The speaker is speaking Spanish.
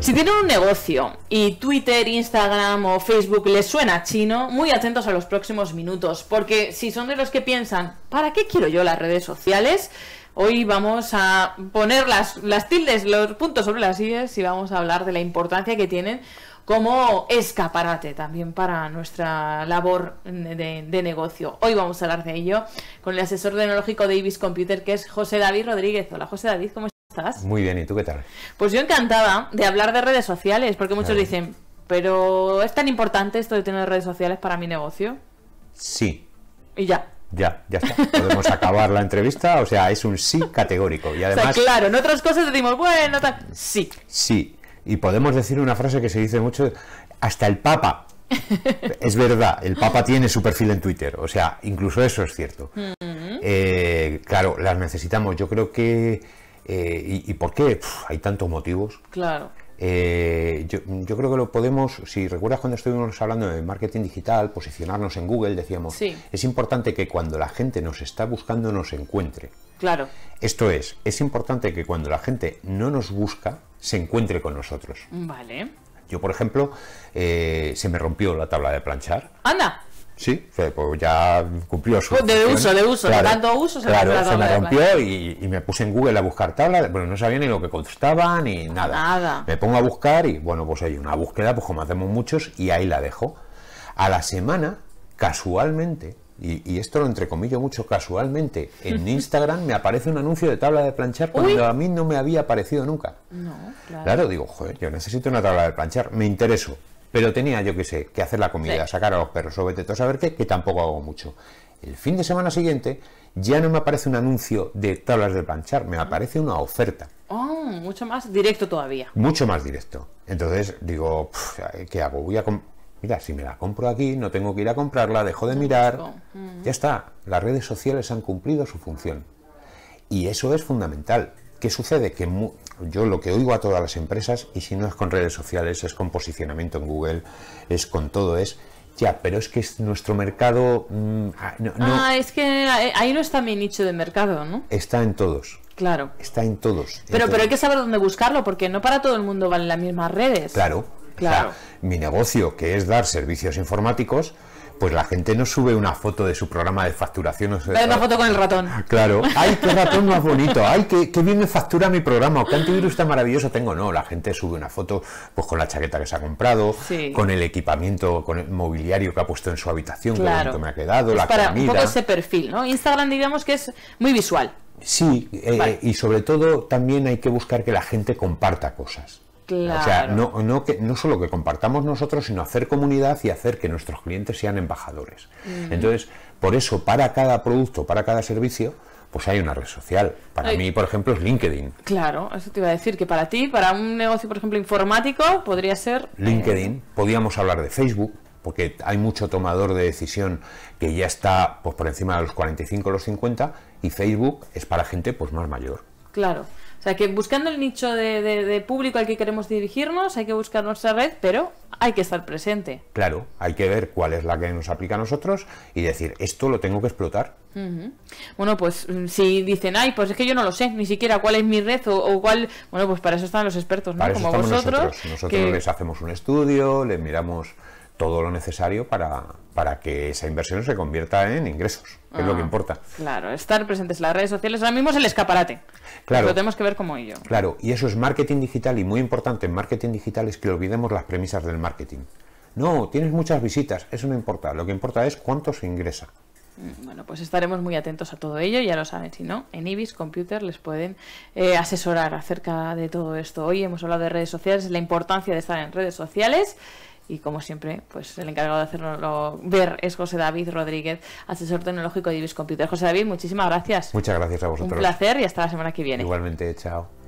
Si tienen un negocio y Twitter, Instagram o Facebook les suena chino, muy atentos a los próximos minutos, porque si son de los que piensan, ¿para qué quiero yo las redes sociales? Hoy vamos a poner las, las tildes, los puntos sobre las ideas y vamos a hablar de la importancia que tienen como escaparate también para nuestra labor de, de, negocio. Hoy vamos a hablar de ello con el asesor tecnológico de Ibis Computer, que es José David Rodríguez. Hola, José David, ¿cómo estás? Muy bien, ¿y tú qué tal? Pues yo encantada de hablar de redes sociales, porque muchos dicen, pero ¿es tan importante esto de tener redes sociales para mi negocio? Sí. Y ya. Ya, ya está. Podemos acabar la entrevista. O sea, es un sí categórico. Y además. claro, en otras cosas decimos, bueno, Sí. Sí. Y podemos decir una frase que se dice mucho: hasta el Papa. es verdad, el Papa tiene su perfil en Twitter. O sea, incluso eso es cierto. Mm. Eh, claro, las necesitamos. Yo creo que eh, y, por qué? hay tantos motivos. Claro. Eh, yo, creo que lo podemos, si recuerdas cuando estuvimos hablando de marketing digital, posicionarnos en Google, decíamos, es importante que cuando la gente nos está buscando nos encuentre. Claro. Esto es, es importante que cuando la gente no nos busca, se encuentre con nosotros. Vale. Yo, por ejemplo, eh, se me rompió la tabla de planchar. ¡Anda! Sí, pues ya cumplió su. Oh, de uso, de uso, de tanto uso se, claro, se me rompió y, me puse en Google a buscar tabla Pero no sabía ni lo que costaba, ni nada. nada. Me pongo a buscar y bueno, pues hay una búsqueda, pues como hacemos muchos, y ahí la dejo. A la semana, casualmente, y, esto lo entrecomillo mucho casualmente, en Instagram me aparece un anuncio de tabla de planchar cuando a mí no me había aparecido nunca. No, claro. Claro, digo, joder, yo necesito una tabla de planchar, me intereso pero tenía, yo qué sé, que hacer la comida, sacar a los perros, sobre a saber qué, que tampoco hago mucho. El fin de semana siguiente ya no me aparece un anuncio de tablas de planchar, me aparece una oferta. Oh, mucho más directo todavía. Mucho más directo. Entonces digo, ¿qué hago? Voy a Mira, si me la compro aquí, no tengo que ir a comprarla, dejo de mirar. Mm. Ya está, las redes sociales han cumplido su función. Y eso es fundamental. ¿Qué sucede? Que yo lo que oigo a todas las empresas, y si no es con redes sociales, es con posicionamiento en Google, es con todo, es ya, pero es que es nuestro mercado. Mm, ah, no, ah, es que eh, ahí no está mi nicho de mercado, ¿no? Está en todos. Claro. Está en todos. Pero, pero hay que saber dónde buscarlo, porque no para todo el mundo van las mismas redes. Claro. Claro. mi negocio, que es dar servicios informáticos, pues la gente no sube una foto de su programa de facturación. O una foto con el ratón. Claro. ¡Ay, qué ratón más bonito! Hay que bien me factura mi programa! ¡Qué antivirus tan maravilloso tengo! No, la gente sube una foto pues con la chaqueta que se ha comprado, con el equipamiento, con el mobiliario que ha puesto en su habitación, que me ha quedado, la para un poco ese perfil, ¿no? Instagram digamos que es muy visual. Sí, eh, y sobre todo también hay que buscar que la gente comparta cosas. O sea, no, no, que, no solo que compartamos nosotros, sino hacer comunidad y hacer que nuestros clientes sean embajadores. Entonces, por eso, para cada producto, para cada servicio, pues hay una red social. Para mí, por ejemplo, es LinkedIn. Claro, eso te iba a decir, que para ti, para un negocio, por ejemplo, informático, podría ser... Eh, LinkedIn, podíamos hablar de Facebook, porque hay mucho tomador de decisión que ya está pues, por encima de los 45 o los 50, y Facebook es para gente pues más mayor. Claro sea que buscando el nicho de, público al que queremos dirigirnos, hay que buscar nuestra red, pero hay que estar presente. Claro, hay que ver cuál es la que nos aplica a nosotros y decir, esto lo tengo que explotar. Bueno, pues mm, si dicen, ay, pues es que yo no lo sé, ni siquiera cuál es mi red o, cuál... Bueno, pues para eso están los expertos, ¿no? Como vosotros. Nosotros, nosotros les hacemos un estudio, les miramos todo lo necesario para, para que esa inversión se convierta en ingresos, es lo que ah, importa. Claro, estar presentes en las redes sociales ahora mismo es el escaparate. Pues claro. Lo tenemos que ver como ello. Claro, y eso es marketing digital y muy importante en marketing digital es que olvidemos las premisas del marketing. No, tienes muchas visitas, eso no importa, lo que importa es cuánto se ingresa. Mm, bueno, pues estaremos muy atentos a todo ello, ya lo saben, si no, en Ibis Computer les pueden eh, asesorar acerca de todo esto. Hoy hemos hablado de redes sociales, la importancia de estar en redes sociales y como siempre, pues el encargado de hacerlo ver es José David Rodríguez, asesor tecnológico de Ibis Computer. José David, muchísimas gracias. Muchas gracias a vosotros. Un placer y hasta la semana que viene. Igualmente, chao.